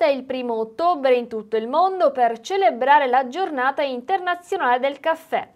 festa il primo ottobre in tutto il mondo per celebrare la giornata internazionale del caffè.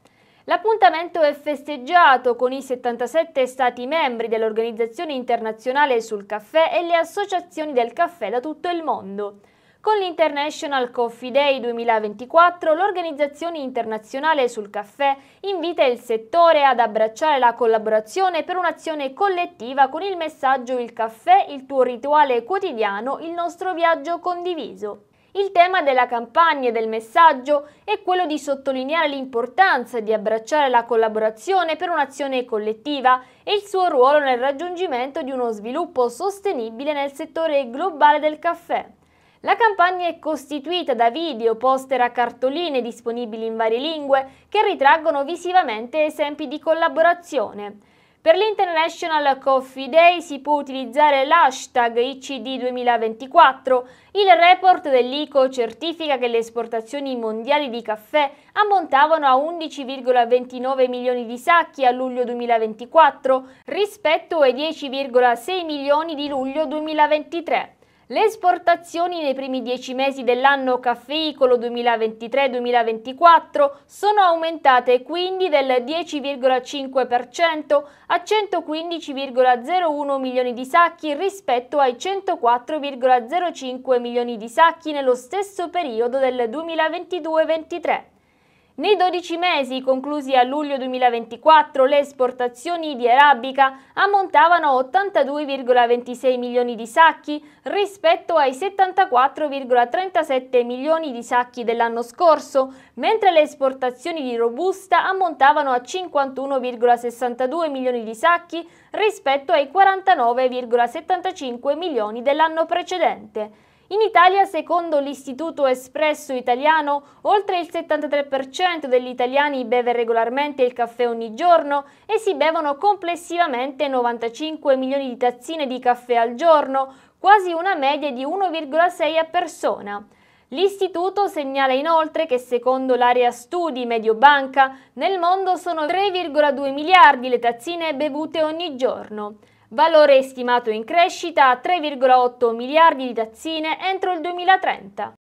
L'appuntamento è festeggiato con i 77 Stati membri dell'Organizzazione Internazionale sul Caffè e le associazioni del caffè da tutto il mondo. Con l'International Coffee Day 2024 l'organizzazione internazionale sul caffè invita il settore ad abbracciare la collaborazione per un'azione collettiva con il messaggio Il caffè, il tuo rituale quotidiano, il nostro viaggio condiviso. Il tema della campagna e del messaggio è quello di sottolineare l'importanza di abbracciare la collaborazione per un'azione collettiva e il suo ruolo nel raggiungimento di uno sviluppo sostenibile nel settore globale del caffè. La campagna è costituita da video, poster a cartoline disponibili in varie lingue che ritraggono visivamente esempi di collaborazione. Per l'International Coffee Day si può utilizzare l'hashtag ICD 2024. Il report dell'ICO certifica che le esportazioni mondiali di caffè ammontavano a 11,29 milioni di sacchi a luglio 2024 rispetto ai 10,6 milioni di luglio 2023. Le esportazioni nei primi dieci mesi dell'anno caffeicolo 2023-2024 sono aumentate quindi del 10,5% a 115,01 milioni di sacchi rispetto ai 104,05 milioni di sacchi nello stesso periodo del 2022-23. Nei 12 mesi conclusi a luglio 2024 le esportazioni di arabica ammontavano a 82,26 milioni di sacchi rispetto ai 74,37 milioni di sacchi dell'anno scorso, mentre le esportazioni di robusta ammontavano a 51,62 milioni di sacchi rispetto ai 49,75 milioni dell'anno precedente. In Italia, secondo l'Istituto Espresso Italiano, oltre il 73% degli italiani beve regolarmente il caffè ogni giorno e si bevono complessivamente 95 milioni di tazzine di caffè al giorno, quasi una media di 1,6 a persona. L'istituto segnala inoltre che secondo l'area studi Mediobanca nel mondo sono 3,2 miliardi le tazzine bevute ogni giorno valore stimato in crescita a 3,8 miliardi di tazzine entro il 2030.